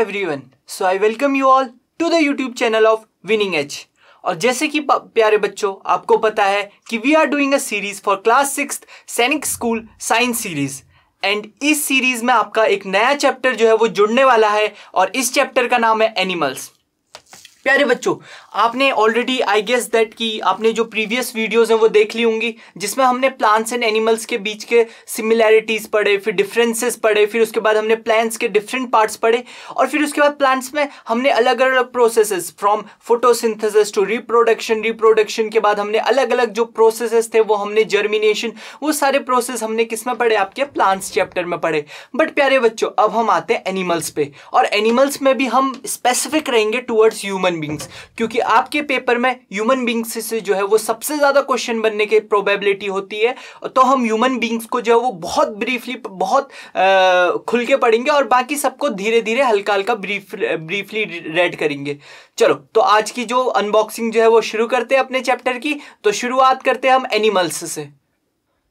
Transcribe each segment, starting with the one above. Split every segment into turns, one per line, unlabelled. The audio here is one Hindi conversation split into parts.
everyone so I welcome you all to the YouTube channel of winning H और जैसे कि प्यारे बच्चों आपको पता है कि we are doing a series for class six Sainik school science series and इस सीरीज में आपका एक नया चैप्टर जो है वो जुड़ने वाला है और इस चैप्टर का नाम है एनिमल्स प्यारे बच्चों आपने ऑलरेडी आई गेस दैट कि आपने जो प्रीवियस वीडियोस हैं वो देख ली होंगी जिसमें हमने प्लांट्स एंड एनिमल्स के बीच के सिमिलैरिटीज़ पढ़े फिर डिफरेंसेस पढ़े फिर उसके बाद हमने प्लांट्स के डिफरेंट पार्ट्स पढ़े और फिर उसके बाद प्लांट्स में हमने अलग अलग processes from photosynthesis to reproduction reproduction के बाद हमने अलग अलग जो प्रोसेसेस थे वो हमने जर्मिनेशन वो सारे प्रोसेस हमने किस में पढ़े आपके प्लांट्स चैप्टर में पढ़े बट प्यारे बच्चों अब हम आते हैं एनिमल्स पे और एनिमल्स में भी हम स्पेसिफिक रहेंगे टुवर्ड्स ह्यूमन बींग्स क्योंकि आपके पेपर में ह्यूमन बींग्स से जो है वो सबसे ज़्यादा क्वेश्चन बनने की प्रोबेबिलिटी होती है तो हम ह्यूमन बींग्स को जो है वो बहुत ब्रीफली बहुत खुल के पढ़ेंगे और बाकी सबको धीरे धीरे हल्का हल्का ब्रीफ ब्रीफली रेड करेंगे चलो तो आज की जो अनबॉक्सिंग जो है वो शुरू करते हैं अपने चैप्टर की तो शुरुआत करते हैं हम एनिमल्स से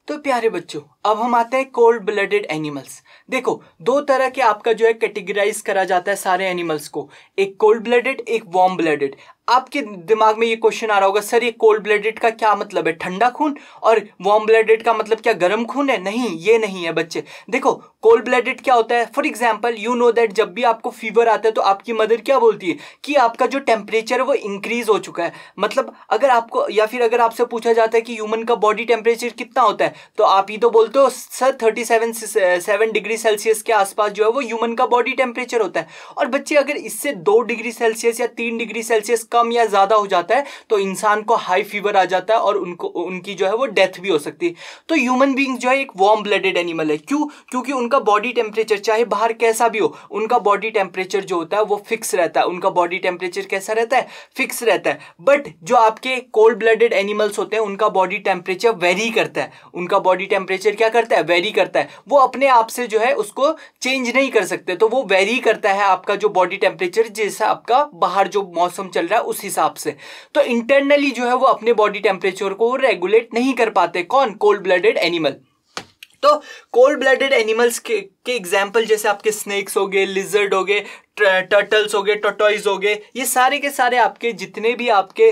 तो प्यारे बच्चों अब हम आते हैं कोल्ड ब्लडेड एनिमल्स देखो दो तरह के आपका जो है कैटेगराइज करा जाता है सारे एनिमल्स को एक कोल्ड ब्लडेड एक वार्म ब्लडेड आपके दिमाग में ये क्वेश्चन आ रहा होगा सर ये कोल्ड ब्लडेड का क्या मतलब है ठंडा खून और वार्म ब्लडेड का मतलब क्या गर्म खून है नहीं ये नहीं है बच्चे देखो कोल्ड ब्लडेड क्या होता है for example you know that जब भी आपको फीवर आता है तो आपकी मदर क्या बोलती है कि आपका जो टेम्परेचर है वो इंक्रीज हो चुका है मतलब अगर आपको या फिर अगर आपसे पूछा जाता है कि ह्यूमन का बॉडी टेम्परेचर कितना होता है तो आप ही तो बोलते हो sir thirty seven seven degree Celsius के आसपास जो है वो ह्यूमन का बॉडी टेम्परेचर होता है और बच्चे अगर इससे दो डिग्री सेल्सियस या तीन डिग्री सेल्सियस कम कम या ज़्यादा हो जाता है तो इंसान को हाई फीवर आ जाता है और उनको उनकी जो है वो डेथ भी हो सकती है तो ह्यूमन बींग जो है एक वार्म ब्लडेड एनिमल है क्यों क्योंकि उनका बॉडी टेम्परेचर चाहे बाहर कैसा भी हो उनका बॉडी टेम्परेचर जो होता है वो फिक्स रहता है उनका बॉडी टेम्परेचर कैसा रहता है फिक्स रहता है बट जो आपके कोल्ड ब्लडेड एनिमल्स होते हैं उनका बॉडी टेम्परेचर वेरी करता है उनका बॉडी टेम्परेचर क्या करता है वेरी करता है वो अपने आप से जो है उसको चेंज नहीं कर सकते तो वो वेरी करता है आपका जो बॉडी टेम्परेचर जैसा आपका बाहर जो मौसम चल रहा है उस हिसाब से तो इंटरनली जो है वो अपने बॉडी टेम्परेचर को रेगुलेट नहीं कर पाते कौन कोल्ड ब्लडेड एनिमल तो कोल्ड ब्लडेड एनिमल्स के के एग्जाम्पल जैसे आपके स्नेक्स हो गए लिजर्ड हो गए टर्टल्स हो गए टोटॉइज हो गए ये सारे के सारे आपके जितने भी आपके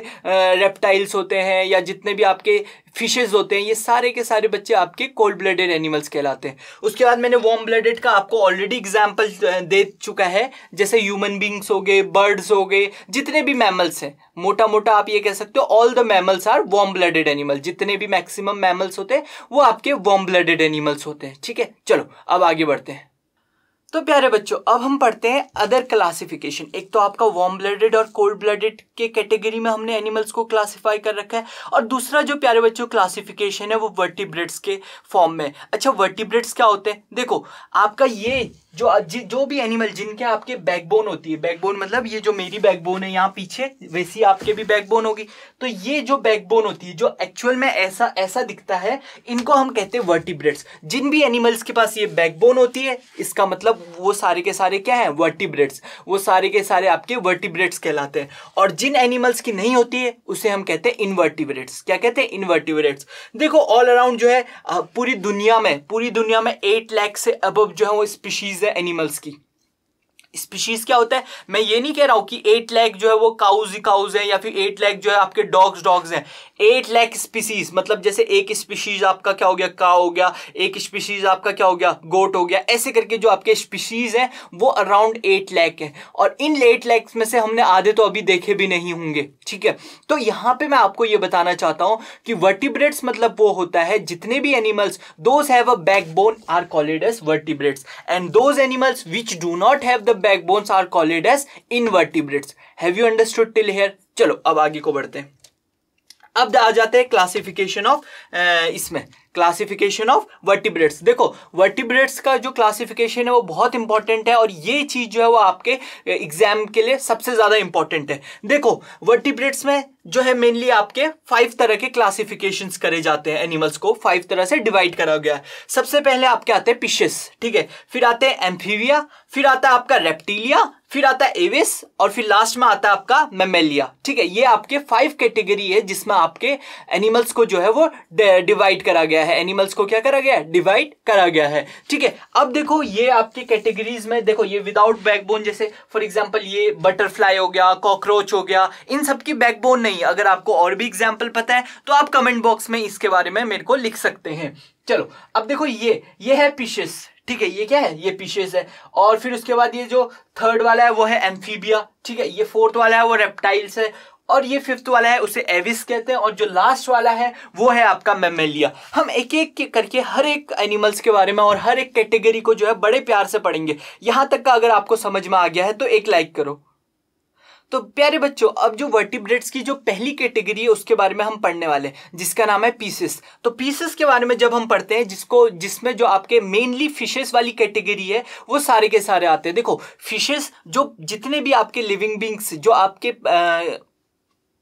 रेप्टाइल्स होते हैं या जितने भी आपके फिशेज होते हैं ये सारे के सारे बच्चे आपके कोल्ड ब्लडेड एनिमल्स कहलाते हैं उसके बाद मैंने वॉम ब्लडेड का आपको ऑलरेडी एग्जाम्पल दे चुका है जैसे ह्यूमन बींग्स हो गए बर्ड्स हो गए जितने भी मैमल्स हैं मोटा मोटा आप ये कह सकते हो all the mammals are warm blooded animal जितने भी मैक्सिमम मैमल्स होते हैं वो आपके वॉम ब्लडेड एनिमल्स होते हैं ठीक है चलो अब आगे बढ़ करते हैं तो प्यारे बच्चों अब हम पढ़ते हैं अदर क्लासिफिकेशन एक तो आपका वार्म ब्लडेड और कोल्ड ब्लडेड के कैटेगरी में हमने एनिमल्स को क्लासिफाई कर रखा है और दूसरा जो प्यारे बच्चों क्लासिफिकेशन है वो वर्टिब्रेट्स के फॉर्म में अच्छा वर्टिब्रेट्स क्या होते हैं देखो आपका ये जो जो भी एनिमल जिनके आपके बैकबोन होती है बैकबोन मतलब ये जो मेरी बैकबोन है यहाँ पीछे वैसी आपके भी बैकबोन होगी तो ये जो बैकबोन होती है जो एक्चुअल में ऐसा ऐसा दिखता है इनको हम कहते हैं वर्टिब्रेट्स जिन भी एनिमल्स के पास ये बैकबोन होती है इसका मतलब वो सारे के सारे क्या है वर्टिब्रेट्स वो सारे के सारे आपके वर्टिब्रेट्स कहलाते हैं और जिन एनिमल्स की नहीं होती है उसे हम कहते हैं इनवर्टिब्रेट्स क्या कहते हैं इनवर्टिब्रेट्स देखो ऑल अराउंड जो है पूरी दुनिया में पूरी दुनिया में एट लैख से अबव जो है वो स्पीशीज है एनिमल्स की स्पीशीज क्या होता है मैं ये नहीं कह रहा हूं कि एट लैक जो है वो काउज काउज है या फिर एट लैक जो है आपके डॉग्स डॉग्स हैं एट लैक स्पीसीज मतलब जैसे एक स्पीशीज आपका क्या हो गया का हो गया एक स्पीशीज आपका क्या हो गया गोट हो गया ऐसे करके जो आपके स्पीशीज हैं वो अराउंड एट लैक है और इन एट लैक्स में से हमने आधे तो अभी देखे भी नहीं होंगे ठीक है तो यहां पर मैं आपको ये बताना चाहता हूं कि वर्टिब्रेट्स मतलब वो होता है जितने भी animals those have a backbone are called as vertebrates and those animals which do not have the backbones are called as invertebrates have you understood till here चलो अब आगे को बढ़ते हैं अब आ जाते हैं क्लासिफिकेशन ऑफ इसमें क्लासिफिकेशन ऑफ वर्टिब्रेट्स देखो वर्टिब्रेट्स का जो क्लासिफिकेशन है वो बहुत इंपॉर्टेंट है और ये चीज जो है वो आपके एग्जाम के लिए सबसे ज्यादा इंपॉर्टेंट है देखो वर्टिब्रेट्स में जो है मेनली आपके फाइव तरह के क्लासिफिकेशंस करे जाते हैं एनिमल्स को फाइव तरह से डिवाइड करा गया है सबसे पहले आपके आते हैं पिशेस ठीक है फिर आते हैं एम्फीविया फिर आता है आपका रेप्टीलिया फिर आता है एविस और फिर लास्ट में आता है आपका मेमेलिया ठीक है ये आपके फाइव कैटेगरी है जिसमें आपके एनिमल्स को जो है वो डिवाइड करा गया है एनिमल्स को क्या करा गया है डिवाइड करा गया है ठीक है अब देखो ये आपके कैटेगरीज में देखो ये विदाउट बैकबोन जैसे फॉर एग्जाम्पल ये बटरफ्लाई हो गया कॉकरोच हो गया इन सबकी बैकबोन नहीं अगर आपको और भी एग्जाम्पल पता है तो आप कमेंट बॉक्स में इसके बारे में मेरे को लिख सकते हैं चलो अब देखो ये ये है पिशेस ठीक है ये क्या है ये पीशेस है और फिर उसके बाद ये जो थर्ड वाला है वो है एम्फीबिया ठीक है ये फोर्थ वाला है वो रेप्टाइल्स है और ये फिफ्थ वाला है उसे एविस कहते हैं और जो लास्ट वाला है वो है आपका मेमेलिया हम एक एक करके हर एक एनिमल्स के बारे में और हर एक कैटेगरी को जो है बड़े प्यार से पढ़ेंगे यहाँ तक का अगर आपको समझ में आ गया है तो एक लाइक करो तो प्यारे बच्चों अब जो वर्टिब्रेट्स की जो पहली कैटेगरी है उसके बारे में हम पढ़ने वाले हैं जिसका नाम है पीसेस तो पीसेस के बारे में जब हम पढ़ते हैं जिसको जिसमें जो आपके मेनली फिशेस वाली कैटेगरी है वो सारे के सारे आते हैं देखो फिशेस जो जितने भी आपके लिविंग बींग्स जो आपके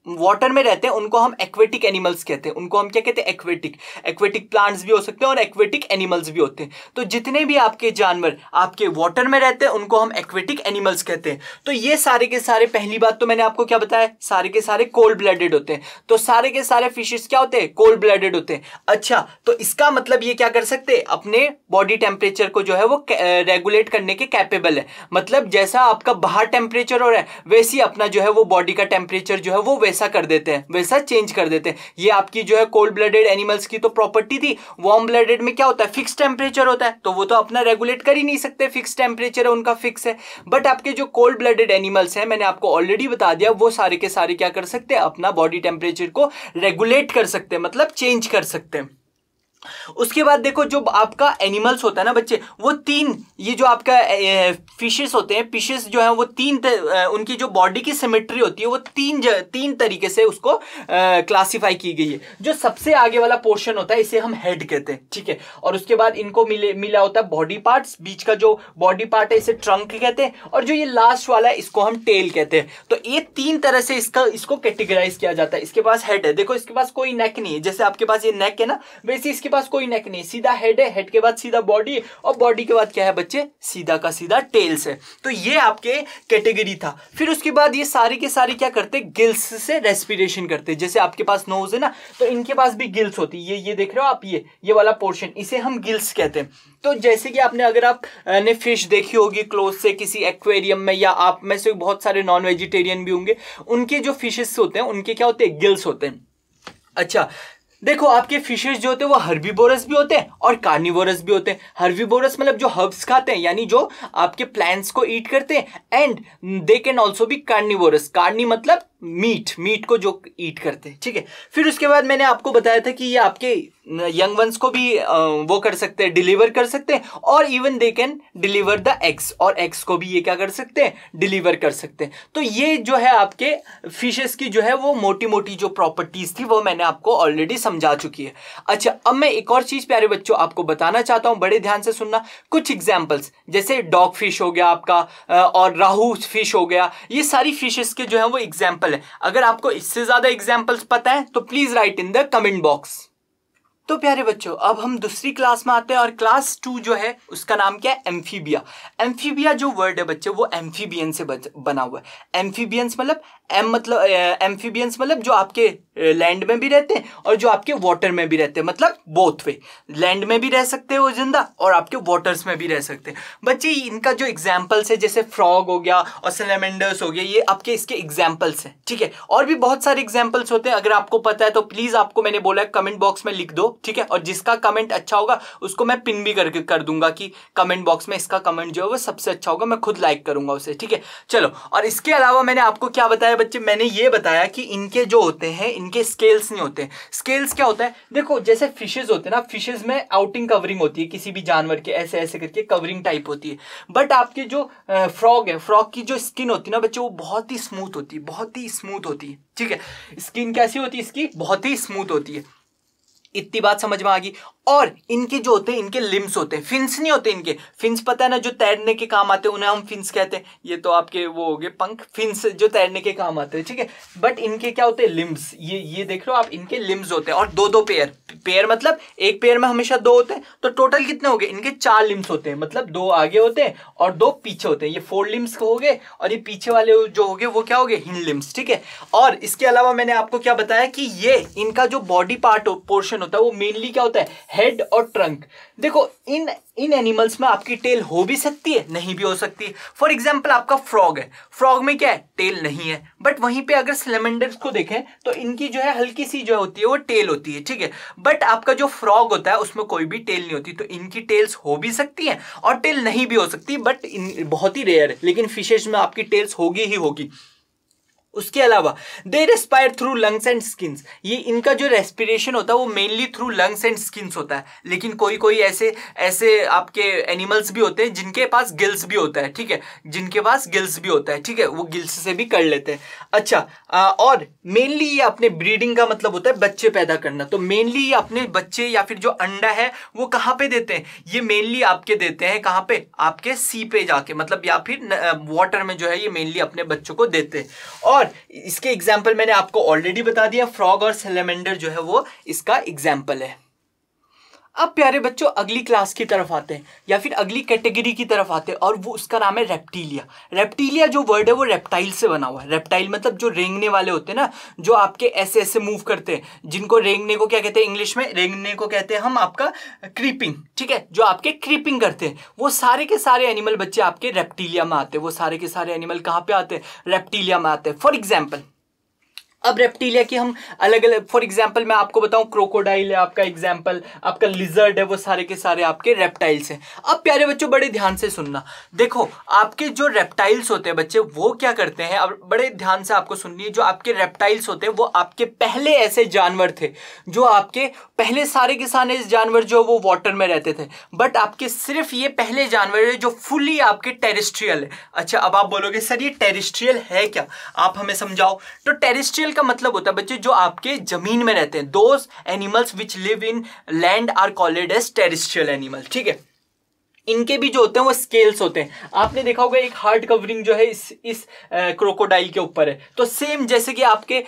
वाटर में रहते हैं उनको हम एक्वेटिक एनिमल्स कहते हैं उनको हम क्या कहते हैं एक्वेटिक एक्वेटिक प्लांट्स भी हो सकते हैं और एक्वेटिक एनिमल्स भी होते हैं तो जितने भी आपके जानवर आपके वाटर में रहते हैं उनको हम एक्वेटिक एनिमल्स कहते हैं तो ये सारे के सारे पहली बात तो मैंने आपको क्या बताया सारे के सारे कोल्ड ब्लडेड होते हैं तो सारे के सारे फिशेज क्या होते हैं कोल्ड ब्लडेड होते हैं अच्छा तो इसका मतलब ये क्या कर सकते हैं अपने बॉडी टेम्परेचर को जो है वो रेगुलेट करने के कैपेबल है मतलब जैसा आपका बाहर टेम्परेचर हो रहा है वैसी अपना जो है वो बॉडी का टेम्परेचर जो है वो वैसे वैसा कर देते हैं वैसा चेंज कर देते हैं ये आपकी जो है कोल्ड ब्लडेड एनिमल्स की तो प्रॉपर्टी थी वार्म ब्लडेड में क्या होता है फिक्स टेम्परेचर होता है तो वो तो अपना रेगुलेट कर ही नहीं सकते फिक्स टेम्परेचर है उनका फिक्स है बट आपके जो कोल्ड ब्लडेड एनिमल्स हैं मैंने आपको ऑलरेडी बता दिया वो सारे के सारे क्या कर सकते हैं अपना बॉडी टेम्परेचर को रेगुलेट कर सकते हैं मतलब चेंज कर सकते हैं उसके बाद देखो जो आपका एनिमल्स होता है ना बच्चे वो तीन ये जो आपका फिशेस होते हैं फिशेस जो है वो तीन उनकी जो बॉडी की सिमेट्री होती है वो तीन तीन तरीके से उसको क्लासिफाई की गई है जो सबसे आगे वाला पोर्शन होता है इसे हम हेड कहते हैं ठीक है और उसके बाद इनको मिले मिला होता है बॉडी पार्ट्स बीच का जो बॉडी पार्ट है इसे ट्रंक कहते हैं और जो ये लास्ट वाला है इसको हम टेल कहते हैं तो ये तीन तरह से इसका इसको कैटेगराइज किया जाता है इसके पास हेड है देखो इसके पास कोई नेक नहीं है जैसे आपके पास ये नेक है ना वैसे इसके पास कोई नेक नहीं सीधा हेड है हेड के बाद सीधा बॉडी और बॉडी के बाद क्या है बच्चे सीधा का सीधा टेल्स है तो ये आपके कैटेगरी था फिर उसके बाद ये सारे के सारे क्या करते गिल्स से रेस्पिरेशन करते जैसे आपके पास नोज है ना तो इनके पास भी गिल्स होती है ये ये देख रहे हो आप ये ये वाला पोर्शन इसे हम गिल्स कहते हैं तो जैसे कि आपने अगर आप ने फिश देखी होगी क्लोज से किसी एक्वेरियम में या आप में से बहुत सारे नॉन वेजिटेरियन भी होंगे उनके जो फिशेस होते हैं उनके क्या होते हैं गिल्स होते हैं अच्छा देखो आपके फिशेज जो होते हैं वो हर्बीबोरस भी होते हैं और कार्निवोरस भी होते हैं हर्बीबोरस मतलब जो हर्ब्स खाते हैं यानी जो आपके प्लांट्स को ईट करते हैं एंड दे कैन ऑल्सो भी कार्निवोरस कार्नी मतलब मीट मीट को जो ईट करते हैं ठीक है फिर उसके बाद मैंने आपको बताया था कि ये आपके यंग वंस को भी वो कर सकते हैं डिलीवर कर सकते हैं और even they can deliver the eggs और एग्स को भी ये क्या कर सकते हैं डिलीवर कर सकते हैं तो ये जो है आपके फिशेस की जो है वो मोटी मोटी जो प्रॉपर्टीज थी वो मैंने आपको ऑलरेडी समझा चुकी है अच्छा अब मैं एक और चीज़ प्यारे बच्चों आपको बताना चाहता हूँ बड़े ध्यान से सुनना कुछ एग्जाम्पल्स जैसे डॉग फिश हो गया आपका और राहू फिश हो गया ये सारी फिशेस के जो है वो एग्जाम्पल एग्जाम्पल है अगर आपको इससे ज्यादा एग्जाम्पल्स पता है तो please write in the comment box तो प्यारे बच्चों अब हम दूसरी क्लास में आते हैं और क्लास टू जो है उसका नाम क्या है एम्फीबिया एम्फीबिया जो वर्ड है बच्चे वो एम्फीबियन से बना हुआ है एम्फीबियंस मतलब एम मतलब एम्फीबियंस मतलब जो आपके लैंड में भी रहते हैं और जो आपके वाटर में भी रहते हैं मतलब बोथ वे लैंड में भी रह सकते हैं वो जिंदा और आपके वाटर्स में भी रह सकते हैं बच्चे इनका जो एग्जाम्पल्स है जैसे फ्रॉग हो गया और सिलेमेंडर्स हो गया ये आपके इसके एग्जाम्पल्स हैं ठीक है और भी बहुत सारे एग्जाम्पल्स होते हैं अगर आपको पता है तो प्लीज़ आपको मैंने बोला है कमेंट बॉक्स में लिख दो ठीक है और जिसका कमेंट अच्छा होगा उसको मैं पिन भी करके कर दूंगा कि कमेंट बॉक्स में इसका कमेंट जो है वो सबसे अच्छा होगा मैं खुद लाइक करूंगा उसे ठीक है चलो और इसके अलावा मैंने आपको क्या बताया बच्चे मैंने ये बताया कि इनके जो होते हैं इनके स्केल्स नहीं होते स्केल्स क्या होता है देखो जैसे फिशेज होते हैं ना फिशेज में आउटिंग कवरिंग होती है किसी भी जानवर के ऐसे ऐसे करके कवरिंग टाइप होती है बट आपके जो फ्रॉग है फ्रॉग की जो स्किन होती है ना बच्चे वो बहुत ही स्मूथ होती है बहुत ही स्मूथ होती है ठीक है स्किन कैसी होती है इसकी बहुत ही स्मूथ होती है इतनी बात समझ में आ गई और इनके जो होते हैं इनके लिम्स होते हैं फिंस नहीं होते इनके फिंस पता है ना जो तैरने के काम आते हैं उन्हें हम फिंस कहते हैं ये तो आपके वो हो गए पंख फिंस जो तैरने के काम आते हैं ठीक है बट इनके क्या होते हैं लिम्स ये ये देख लो आप इनके लिम्स होते हैं और दो दो पेयर पेयर मतलब एक पेयर में हमेशा दो होते हैं तो टोटल कितने हो गए इनके चार लिम्स होते हैं मतलब दो आगे होते हैं और दो पीछे होते हैं ये फोर लिम्स हो गए और ये पीछे वाले जो हो गए वो क्या हो गए हिंड लिम्स ठीक है और इसके अलावा मैंने आपको क्या बताया कि ये इनका जो बॉडी पार्ट पोर्शन होता है वो मेनली क्या होता है हेड और ट्रंक देखो इन इन एनिमल्स में आपकी टेल हो भी सकती है नहीं भी हो सकती फॉर एग्जाम्पल आपका फ्रॉग है फ्रॉग में क्या है टेल नहीं है बट वहीं पे अगर स्लेमेंडर्स को देखें तो इनकी जो है हल्की सी जो होती है वो टेल होती है ठीक है बट आपका जो फ्रॉग होता है उसमें कोई भी टेल नहीं होती तो इनकी टेल्स हो भी सकती हैं और टेल नहीं भी हो सकती बट बहुत ही रेयर है लेकिन फिशेज में आपकी टेल्स होगी ही होगी उसके अलावा they respire through lungs and skins ये इनका जो रेस्पिरेशन होता है वो mainly through lungs and skins होता है लेकिन कोई कोई ऐसे ऐसे आपके एनिमल्स भी होते हैं जिनके पास गिल्स भी होता है ठीक है जिनके पास गिल्स भी होता है ठीक है वो गिल्स से भी कर लेते हैं अच्छा आ, और मेनली ये अपने ब्रीडिंग का मतलब होता है बच्चे पैदा करना तो मेनली ये अपने बच्चे या फिर जो अंडा है वो कहाँ पे देते हैं ये मेनली आपके देते हैं कहाँ पे आपके सी पे जाके मतलब या फिर वाटर में जो है ये मेनली अपने बच्चों को देते हैं और बट इसके एग्जाम्पल मैंने आपको ऑलरेडी बता दिया फ्रॉग और सेलेमेंडर जो है वो इसका एग्जाम्पल है अब प्यारे बच्चों अगली क्लास की तरफ आते हैं या फिर अगली कैटेगरी की तरफ आते हैं और वो उसका नाम है रेप्टीलिया रेप्टीलिया जो वर्ड है वो रेप्टाइल से बना हुआ है रेप्टाइल मतलब जो रेंगने वाले होते हैं ना जो आपके ऐसे ऐसे मूव करते हैं जिनको रेंगने को क्या कहते हैं इंग्लिश में रेंगने को कहते हैं हम आपका क्रीपिंग ठीक है जो आपके क्रीपिंग करते हैं वो सारे के सारे एनिमल बच्चे आपके रेप्टीलिया में आते हैं वो सारे के सारे एनिमल कहाँ पर आते हैं रेप्टीलिया में आते हैं फॉर एग्जाम्पल अब रेप्टीलिया की हम अलग अलग फॉर एग्जाम्पल मैं आपको बताऊं क्रोकोडाइल है आपका एग्जाम्पल आपका लिजर्ड है वो सारे के सारे आपके रेप्टाइल्स हैं अब प्यारे बच्चों बड़े ध्यान से सुनना देखो आपके जो रेप्टाइल्स होते हैं बच्चे वो क्या करते हैं अब बड़े ध्यान से आपको सुननी जो आपके रेप्टाइल्स होते हैं वो आपके पहले ऐसे जानवर थे जो आपके पहले सारे के सारे जानवर जो वो वाटर में रहते थे बट आपके सिर्फ ये पहले जानवर है जो फुली आपके टेरिस्ट्रियल है अच्छा अब आप बोलोगे सर ये टेरिस्ट्रियल है क्या आप हमें समझाओ तो टेरिस्ट्रियल का मतलब होता है बच्चे जो आपके जमीन में रहते हैं those animals which live in land are called as terrestrial animal ठीक है इनके भी जो होते हैं वो स्केल्स होते हैं आपने देखा होगा एक हार्ड कवरिंग जो है इस इस क्रोकोडाइल के ऊपर है तो सेम जैसे कि आपके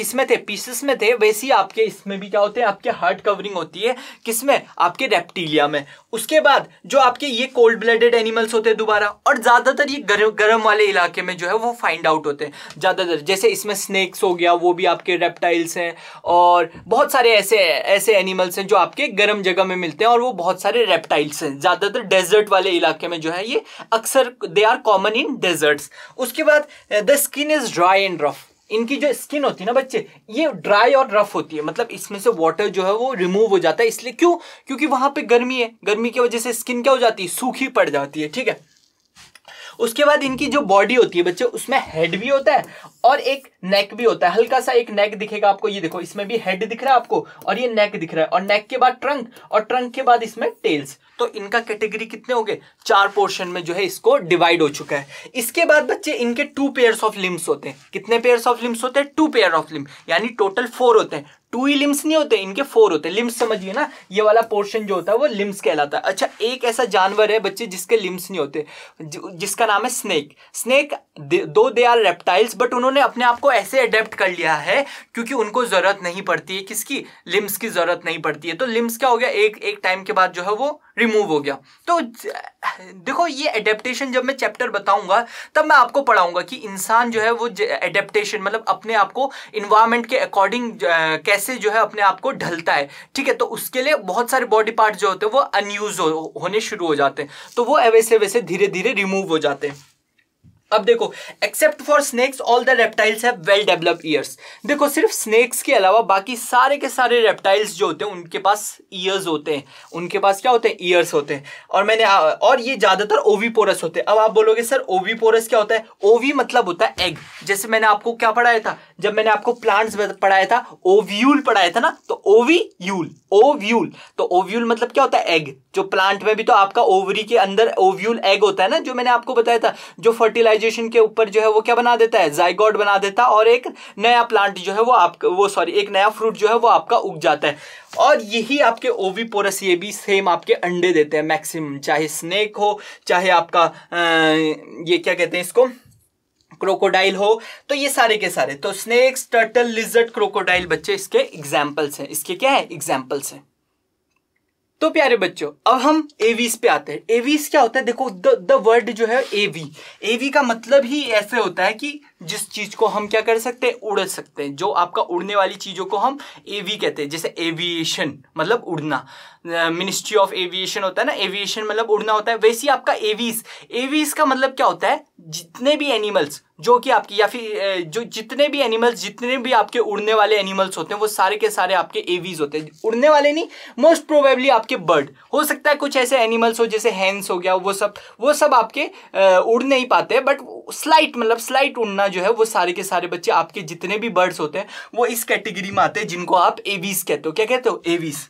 किसमें थे पीसेस में थे वैसे ही आपके इसमें भी क्या होते हैं आपके हार्ड कवरिंग होती है किसमें आपके रेप्टीलिया में उसके बाद जो आपके ये कोल्ड ब्लडेड एनिमल्स होते हैं दोबारा और ज़्यादातर ये गर्म गर्म वाले इलाके में जो है वो फाइंड आउट होते हैं ज़्यादातर जैसे इसमें स्नैक्स हो गया वो भी आपके रेप्टाइल्स हैं और बहुत सारे ऐसे ऐसे एनिमल्स हैं जो आपके गर्म जगह में मिलते हैं और वो बहुत सारे रेप्टाइल्स हैं ज़्यादा ज़्यादातर डेजर्ट वाले इलाके में जो है ये अक्सर they are common in deserts उसके बाद the skin is dry and rough इनकी जो स्किन होती है ना बच्चे ये ड्राई और रफ होती है मतलब इसमें से वाटर जो है वो रिमूव हो जाता है इसलिए क्यों क्योंकि वहां पे गर्मी है गर्मी की वजह से स्किन क्या हो जाती है सूखी पड़ जाती है ठीक है उसके बाद इनकी जो बॉडी होती है बच्चे उसमें हेड भी होता है और एक नेक भी होता है हल्का सा एक नेक दिखेगा आपको ये देखो इसमें भी हेड दिख रहा है आपको और ये नेक दिख रहा है और नेक के बाद ट्रंक और ट्रंक के बाद इसमें टेल्स तो इनका कैटेगरी कितने हो गए चार पोर्शन में जो है इसको डिवाइड हो चुका है इसके बाद बच्चे इनके टू पेयर्स ऑफ लिम्स होते हैं कितने पेयर्स ऑफ लिम्स होते हैं टू पेयर ऑफ लिम्स यानी टोटल फोर होते हैं टू ही लिम्स नहीं होते इनके फोर होते लिम्स समझिए ना ये वाला पोर्शन जो होता है वो लिम्स कहलाता है अच्छा एक ऐसा जानवर है बच्चे जिसके लिम्स नहीं होते जिसका नाम है स्नेक स्नेक दो दे आर रेप्टाइल्स बट उन्होंने अपने आप को ऐसे अडेप्ट कर लिया है क्योंकि उनको ज़रूरत नहीं पड़ती है किसकी लिम्स की ज़रूरत नहीं पड़ती है तो लिम्स क्या हो गया एक एक टाइम के बाद जो है वो रिमूव हो गया तो देखो ये अडेप्टेशन जब मैं चैप्टर बताऊंगा तब मैं आपको पढ़ाऊंगा कि इंसान जो है वो अडेप्टेशन मतलब अपने आप को इन्वायरमेंट के अकॉर्डिंग कैसे कैसे जो है अपने आप को ढलता है ठीक है तो उसके लिए बहुत सारे बॉडी पार्ट जो होते हैं वो अनयूज हो, होने शुरू हो जाते हैं तो वो वैसे वैसे धीरे धीरे रिमूव हो जाते हैं अब देखो except for snakes all the reptiles have well develop ears देखो सिर्फ स्नेक्स के अलावा बाकी सारे के सारे रेप्टाइल्स जो होते हैं उनके पास ईयर्स होते हैं उनके पास क्या होते हैं ईयर्स होते हैं और मैंने और ये ज़्यादातर ओवीपोरस होते हैं अब आप बोलोगे सर ओवीपोरस क्या होता है ओवी मतलब होता है एग जैसे मैंने आपको क्या पढ़ाया था जब मैंने आपको प्लांट्स पढ़ाया था ओव्यूल पढ़ाया था ना तो यूल ओव्यूल तो ओव्यूल मतलब क्या होता है एग जो प्लांट में भी तो आपका ओवरी के अंदर ओव्यूल एग होता है ना जो मैंने आपको बताया था जो फर्टिलाइज फर्टिलाइजेशन के ऊपर जो है वो क्या बना देता है जाइगॉड बना देता है और एक नया प्लांट जो है वो आपका वो सॉरी एक नया फ्रूट जो है वो आपका उग जाता है और यही आपके ओवी पोरस ये भी सेम आपके अंडे देते हैं मैक्सिमम चाहे स्नेक हो चाहे आपका आ, ये क्या कहते हैं इसको क्रोकोडाइल हो तो ये सारे के सारे तो स्नेक्स टर्टल लिजर्ट क्रोकोडाइल बच्चे इसके एग्जाम्पल्स हैं इसके क्या है एग्जाम्पल्स हैं तो प्यारे बच्चों अब हम एवीस पे आते हैं एवीस क्या होता है देखो द वर्ड जो है एवी एवी का मतलब ही ऐसे होता है कि जिस चीज को हम क्या कर सकते हैं उड़ सकते हैं जो आपका उड़ने वाली चीजों को हम एवी कहते हैं जैसे एविएशन मतलब उड़ना मिनिस्ट्री ऑफ एविएशन होता है ना एविएशन मतलब उड़ना होता है वैसे ही आपका एवीज़ एवीज़ का मतलब क्या होता है जितने भी एनिमल्स जो कि आपकी या फिर जो जितने भी एनिमल्स जितने भी आपके उड़ने वाले एनिमल्स होते हैं वो सारे के सारे आपके एवीज होते हैं उड़ने वाले नहीं मोस्ट प्रोबेबली आपके बर्ड हो सकता है कुछ ऐसे एनिमल्स हो जैसे हैंस हो गया वो सब वो सब आपके उड़ नहीं पाते बट स्लाइट मतलब स्लाइट उड़ना वरना जो है वो सारे के सारे बच्चे आपके जितने भी बर्ड्स होते हैं वो इस कैटेगरी में आते हैं जिनको आप एवीस कहते हो क्या कहते हो एवीस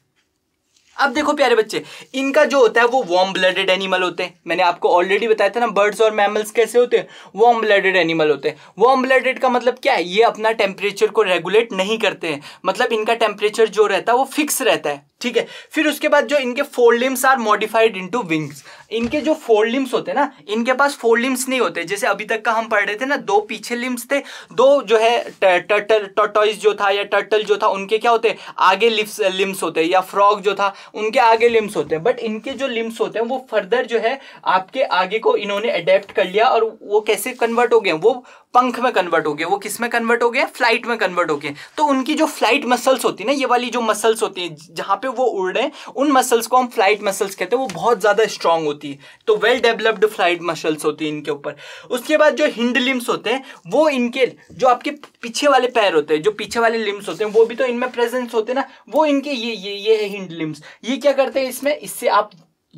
अब देखो प्यारे बच्चे इनका जो होता है वो वार्म ब्लडेड एनिमल होते हैं मैंने आपको ऑलरेडी बताया था ना बर्ड्स और मैमल्स कैसे होते हैं वार्म ब्लडेड एनिमल होते हैं वार्म ब्लडेड का मतलब क्या है ये अपना टेम्परेचर को रेगुलेट नहीं करते हैं मतलब इनका टेम्परेचर जो रहता है वो फिक्स रहता है ठीक है फिर उसके बाद जो इनके four limbs are modified into wings इनके जो फोर लिम्स होते हैं ना इनके पास फोर लिम्स नहीं होते जैसे अभी तक का हम पढ़ रहे थे ना दो पीछे लिम्स थे दो जो है टर्टल टॉटॉइस जो था या टर्टल जो था उनके क्या होते आगे लिम्स होते या फ्रॉग जो था उनके आगे लिम्स होते हैं बट इनके जो लिम्स होते हैं वो फर्दर जो है आपके आगे को इन्होंने अडेप्ट कर लिया और वो कैसे कन्वर्ट हो गए वो पंख में कन्वर्ट हो गए वो किस में कन्वर्ट हो गए फ्लाइट में कन्वर्ट हो गए तो उनकी जो फ्लाइट मसल्स होती है ना ये वाली जो मसल्स होती है जहाँ पे वो उड़े उन मसल्स को हम फ्लाइट मसल्स कहते हैं वो बहुत ज़्यादा स्ट्रांग होती है तो वेल डेवलप्ड फ्लाइट मसल्स होती है इनके ऊपर उसके बाद जो हिंड लिम्स होते हैं वो इनके जो आपके पीछे वाले पैर होते हैं जो पीछे वाले लिम्स होते हैं वो भी तो इनमें प्रेजेंस होते हैं ना वो इनके ये ये ये है हिंड लिम्स ये क्या करते हैं इसमें इससे आप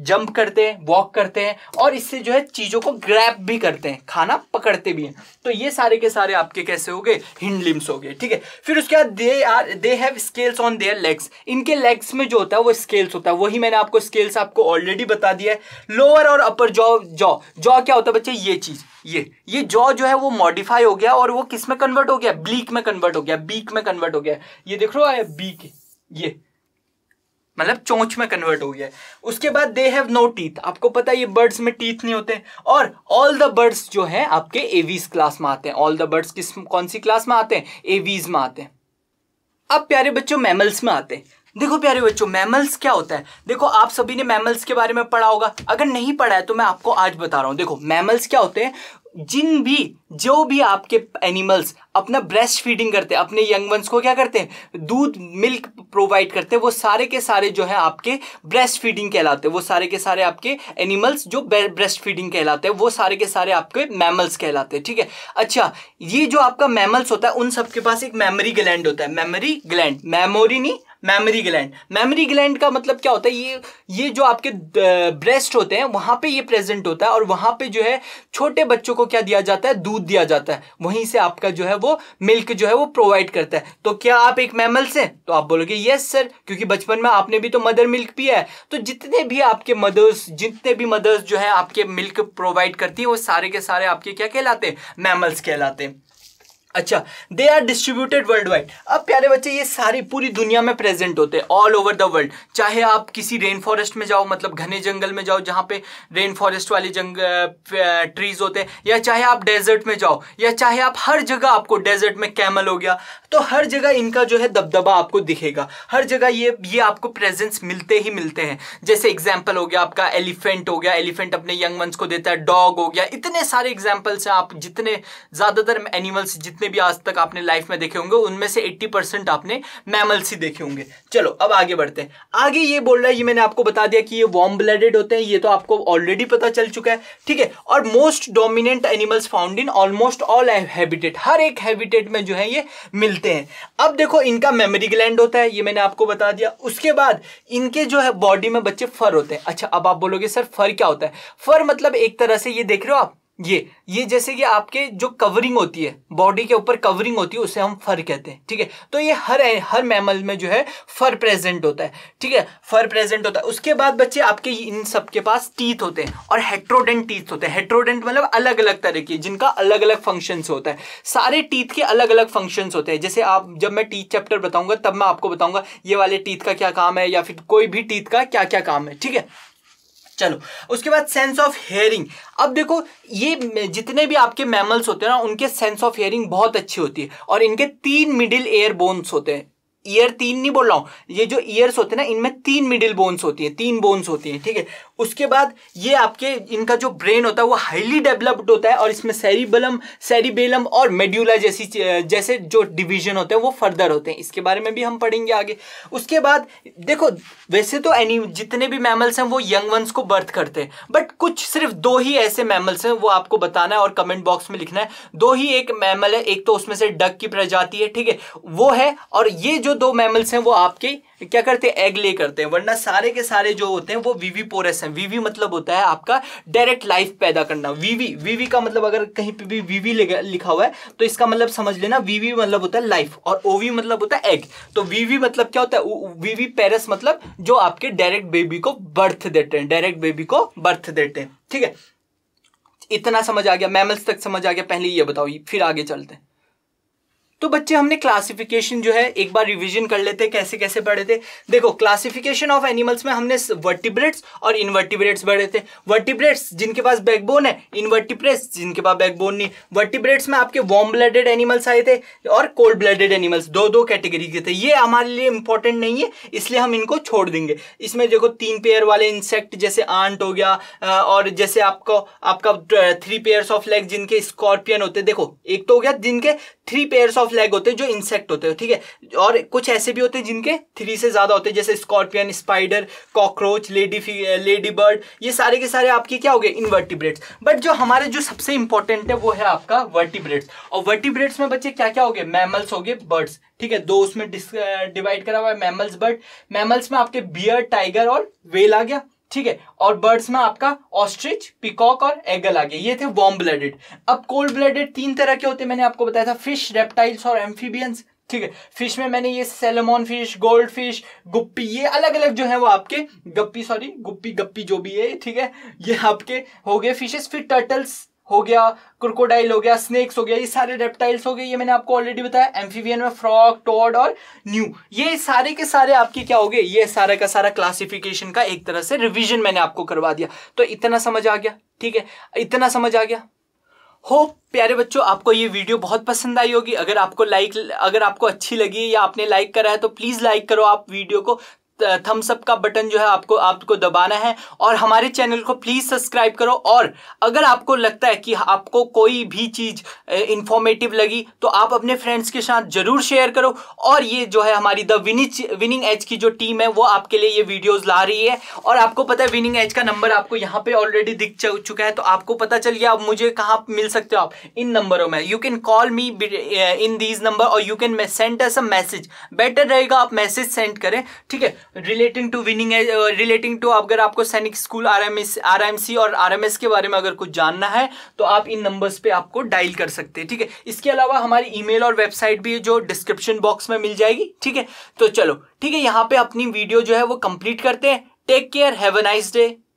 जंप करते हैं वॉक करते हैं और इससे जो है चीज़ों को ग्रैप भी करते हैं खाना पकड़ते भी हैं तो ये सारे के सारे आपके कैसे हो गए हिंड लिम्स हो गए ठीक है फिर उसके बाद they are they have scales on their legs इनके लेग्स में जो होता है वो स्केल्स होता है वही मैंने आपको स्केल्स आपको ऑलरेडी बता दिया है लोअर और अपर जॉ जॉ जॉ क्या होता है बच्चे ये चीज़ ये ये जॉ जो है वो मॉडिफाई हो गया और वो किस में कन्वर्ट हो गया ब्लीक में कन्वर्ट हो गया बीक में कन्वर्ट हो गया ये देख लो बीक ये मतलब चोंच में कन्वर्ट हो गया उसके बाद दे हैव नो टीथ आपको पता है ये बर्ड्स में टीथ नहीं होते और ऑल द बर्ड्स जो हैं आपके एवीज क्लास में आते हैं ऑल द बर्ड्स किस कौन सी क्लास में आते हैं एवीज में आते हैं अब प्यारे बच्चों मैमल्स में आते हैं देखो प्यारे बच्चों मैमल्स क्या होता है देखो आप सभी ने मैमल्स के बारे में पढ़ा होगा अगर नहीं पढ़ा है तो मैं आपको आज बता रहा हूँ देखो मैमल्स क्या होते हैं जिन भी जो भी आपके एनिमल्स अपना ब्रेस्ट फीडिंग करते हैं अपने यंग वंस को क्या करते हैं दूध मिल्क प्रोवाइड करते हैं वो सारे के सारे जो है आपके ब्रेस्ट फीडिंग कहलाते हैं वो सारे के सारे आपके एनिमल्स जो ब्रेस्ट फीडिंग कहलाते हैं वो सारे के सारे आपके मैमल्स कहलाते हैं ठीक है अच्छा ये जो आपका मैमल्स होता है उन सबके पास एक मेमोरी ग्लैंड होता है मेमोरी ग्लैंड मेमोरी नहीं मेमोरी ग्लैंड मेमोरी ग्लैंड का मतलब क्या होता है ये ये जो आपके ब्रेस्ट होते हैं वहाँ पे ये प्रेजेंट होता है और वहाँ पे जो है छोटे बच्चों को क्या दिया जाता है दूध दिया जाता है वहीं से आपका जो है वो मिल्क जो है वो प्रोवाइड करता है तो क्या आप एक मैमल से तो आप बोलोगे यस सर क्योंकि बचपन में आपने भी तो मदर मिल्क पिया है तो जितने भी आपके मदर्स जितने भी मदर्स जो है आपके मिल्क प्रोवाइड करती है वो सारे के सारे आपके क्या कहलाते हैं मैमल्स कहलाते हैं अच्छा they are distributed worldwide अब प्यारे बच्चे ये सारी पूरी दुनिया में प्रेजेंट होते हैं ऑल ओवर द वर्ल्ड चाहे आप किसी रेन फॉरेस्ट में जाओ मतलब घने जंगल में जाओ जहाँ पे रेन फॉरेस्ट वाले जंग ट्रीज होते हैं या चाहे आप डेजर्ट में जाओ या चाहे आप हर जगह आपको डेजर्ट में कैमल हो गया तो हर जगह इनका जो है दबदबा आपको दिखेगा हर जगह ये ये आपको प्रेजेंस मिलते ही मिलते हैं जैसे एग्जाम्पल हो गया आपका एलिफेंट हो गया एलिफेंट अपने यंग वंस को देता है डॉग हो गया इतने सारे एग्जाम्पल्स हैं आप जितने ज़्यादातर एनिमल्स जितने जितने भी आज तक आपने लाइफ में देखे होंगे उनमें से 80 परसेंट आपने मैमल्स ही देखे होंगे चलो अब आगे बढ़ते हैं आगे ये बोल रहा है ये मैंने आपको बता दिया कि ये वॉर्म ब्लडेड होते हैं ये तो आपको ऑलरेडी पता चल चुका है ठीक है और most dominant animals found in almost all habitat हर एक हैबिटेट में जो है ये मिलते हैं अब देखो इनका मेमरी ग्लैंड होता है ये मैंने आपको बता दिया उसके बाद इनके जो है बॉडी में बच्चे फर होते हैं अच्छा अब आप बोलोगे सर फर क्या होता है फर मतलब एक तरह से ये देख रहे हो आप ये ये जैसे कि आपके जो कवरिंग होती है बॉडी के ऊपर कवरिंग होती है उसे हम फर कहते हैं ठीक है तो ये हर हर मैमल में जो है फर प्रेजेंट होता है ठीक है फर प्रेजेंट होता है उसके बाद बच्चे आपके इन सब के पास टीथ होते हैं और हेट्रोडेंट टीथ होते हैं हेट्रोडेंट मतलब अलग अलग तरह के जिनका अलग अलग फंक्शन होता है सारे टीथ के अलग अलग फंक्शन होते हैं जैसे आप जब मैं टीथ चैप्टर बताऊंगा तब मैं आपको बताऊंगा ये वाले टीथ का क्या काम है या फिर कोई भी टीथ का क्या क्या काम है ठीक है चलो उसके बाद सेंस ऑफ हेयरिंग अब देखो ये जितने भी आपके मैमल्स होते हैं ना उनके सेंस ऑफ हेयरिंग बहुत अच्छी होती है और इनके तीन मिडिल एयर बोन्स होते हैं ईयर तीन नहीं बोल रहा हूँ ये जो ईयर्स होते हैं ना इनमें तीन मिडिल बोन्स होती है तीन बोन्स होती है ठीक है उसके बाद ये आपके इनका जो ब्रेन होता है वो हाईली डेवलप्ड होता है और इसमें सेरिबलम सेरिबेलम और मेड्यूला जैसी जैसे जो डिवीजन होते हैं वो फर्दर होते हैं इसके बारे में भी हम पढ़ेंगे आगे उसके बाद देखो वैसे तो एनी जितने भी मैमल्स हैं वो यंग वंस को बर्थ करते हैं बट कुछ सिर्फ दो ही ऐसे मैमल्स हैं वो आपको बताना है और कमेंट बॉक्स में लिखना है दो ही एक मैमल है एक तो उसमें से डक की प्रजाति है ठीक है वो है और ये जो दो मैमल्स हैं वो आपके क्या करते हैं एग ले करते हैं वरना सारे के सारे जो होते हैं वो वीवी पोरस हैं वीवी मतलब होता है आपका डायरेक्ट लाइफ पैदा करना वीवी वीवी का मतलब अगर कहीं पे भी वीवी लिखा हुआ है तो इसका मतलब समझ लेना वीवी मतलब होता है लाइफ और ओवी मतलब होता है एग तो वीवी मतलब क्या होता है वीवी पेरस मतलब जो आपके डायरेक्ट बेबी को बर्थ देते हैं डायरेक्ट बेबी को बर्थ देते हैं ठीक है इतना समझ आ गया मैमल्स तक समझ आ गया पहले ये बताओ फिर आगे चलते हैं तो बच्चे हमने क्लासिफिकेशन जो है एक बार रिवीजन कर लेते हैं कैसे कैसे पढ़े थे देखो क्लासिफिकेशन ऑफ एनिमल्स में हमने वर्टिब्रेट्स और इनवर्टिब्रेट्स पढ़े थे वर्टिब्रेट्स जिनके पास बैकबोन है इनवर्टिब्रेट्स जिनके पास बैकबोन नहीं वर्टिब्रेट्स में आपके वार्म ब्लडेड एनिमल्स आए थे और कोल्ड ब्लडेड एनिमल्स दो दो कैटेगरी के थे ये हमारे लिए इंपॉर्टेंट नहीं है इसलिए हम इनको छोड़ देंगे इसमें देखो तीन पेयर वाले इंसेक्ट जैसे आंट हो गया और जैसे आपको आपका थ्री पेयर्स ऑफ लेग जिनके स्कॉर्पियन होते देखो एक तो हो गया जिनके थ्री पेयर्स ऑफ लेग होते हैं जो इंसेक्ट होते हैं ठीक है और कुछ ऐसे भी होते हैं जिनके थ्री से ज़्यादा होते हैं जैसे scorpion spider cockroach lady ladybird ये सारे के सारे आपके क्या हो गए इनवर्टिब्रेट्स बट जो हमारे जो सबसे इंपॉर्टेंट है वो है आपका वर्टिब्रेट्स और वर्टिब्रेट्स में बच्चे क्या क्या हो गए मैमल्स हो गए बर्ड्स ठीक है दो उसमें डिवाइड eh, करा हुआ है मैमल्स बर्ड मैमल्स में आपके बियर टाइगर और वेल आ गया ठीक है और बर्ड्स में आपका ऑस्ट्रिच पिकॉक और एगल आ गया ये थे वॉर्म ब्लडेड अब कोल्ड ब्लडेड तीन तरह के होते हैं मैंने आपको बताया था फिश रेप्टाइल्स और एम्फीबियंस ठीक है फिश में मैंने ये salmon fish goldfish guppy ये अलग अलग जो है वो आपके गप्पी सॉरी गुप्पी गप्पी जो भी है ठीक है ये आपके हो गए फिशेस फिर टर्टल्स हो गया क्रोकोडाइल हो गया स्नेक्स हो गया ये सारे रेप्टाइल्स हो गए ये मैंने आपको ऑलरेडी बताया एम्फीवियन में फ्रॉग टॉड और न्यू ये सारे के सारे आपके क्या हो गए ये सारा का सारा क्लासिफिकेशन का एक तरह से रिविजन मैंने आपको करवा दिया तो इतना समझ आ गया ठीक है इतना समझ आ गया हो प्यारे बच्चों आपको ये वीडियो बहुत पसंद आई होगी अगर आपको लाइक अगर आपको अच्छी लगी या आपने लाइक करा है तो प्लीज़ लाइक करो आप वीडियो को थम्स अप का बटन जो है आपको आपको दबाना है और हमारे चैनल को प्लीज़ सब्सक्राइब करो और अगर आपको लगता है कि आपको कोई भी चीज़ इन्फॉर्मेटिव लगी तो आप अपने फ्रेंड्स के साथ ज़रूर शेयर करो और ये जो है हमारी द विनिच विनिंग एज की जो टीम है वो आपके लिए ये वीडियोज़ ला रही है और आपको पता है विनिंग एज का नंबर आपको यहाँ पर ऑलरेडी दिख चुका है तो आपको पता चल गया अब मुझे कहाँ मिल सकते हो आप इन नंबरों में you can call me in these number और you can send us a message better रहेगा आप मैसेज सेंड करें ठीक है relating to winning relating to अगर आपको Sainik school R M S R M C और आर एम एस के बारे में अगर कुछ जानना है तो आप इन नंबर्स पे आपको डायल कर सकते हैं ठीक है इसके अलावा हमारी ईमेल और वेबसाइट भी जो डिस्क्रिप्शन बॉक्स में मिल जाएगी ठीक है तो चलो ठीक है यहाँ पे अपनी वीडियो जो है वो कंप्लीट करते हैं take care have a nice day